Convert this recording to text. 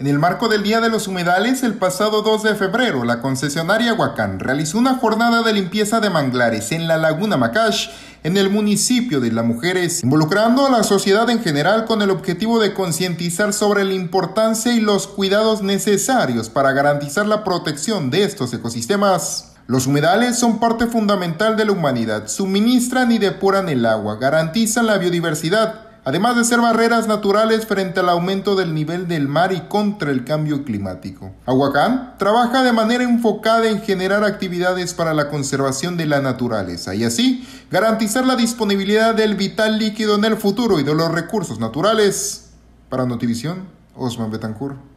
En el marco del Día de los Humedales, el pasado 2 de febrero, la concesionaria Huacán realizó una jornada de limpieza de manglares en la laguna Macash, en el municipio de Las Mujeres, involucrando a la sociedad en general con el objetivo de concientizar sobre la importancia y los cuidados necesarios para garantizar la protección de estos ecosistemas. Los humedales son parte fundamental de la humanidad, suministran y depuran el agua, garantizan la biodiversidad, además de ser barreras naturales frente al aumento del nivel del mar y contra el cambio climático. Aguacán trabaja de manera enfocada en generar actividades para la conservación de la naturaleza y así garantizar la disponibilidad del vital líquido en el futuro y de los recursos naturales. Para Notivision, Osman Betancourt.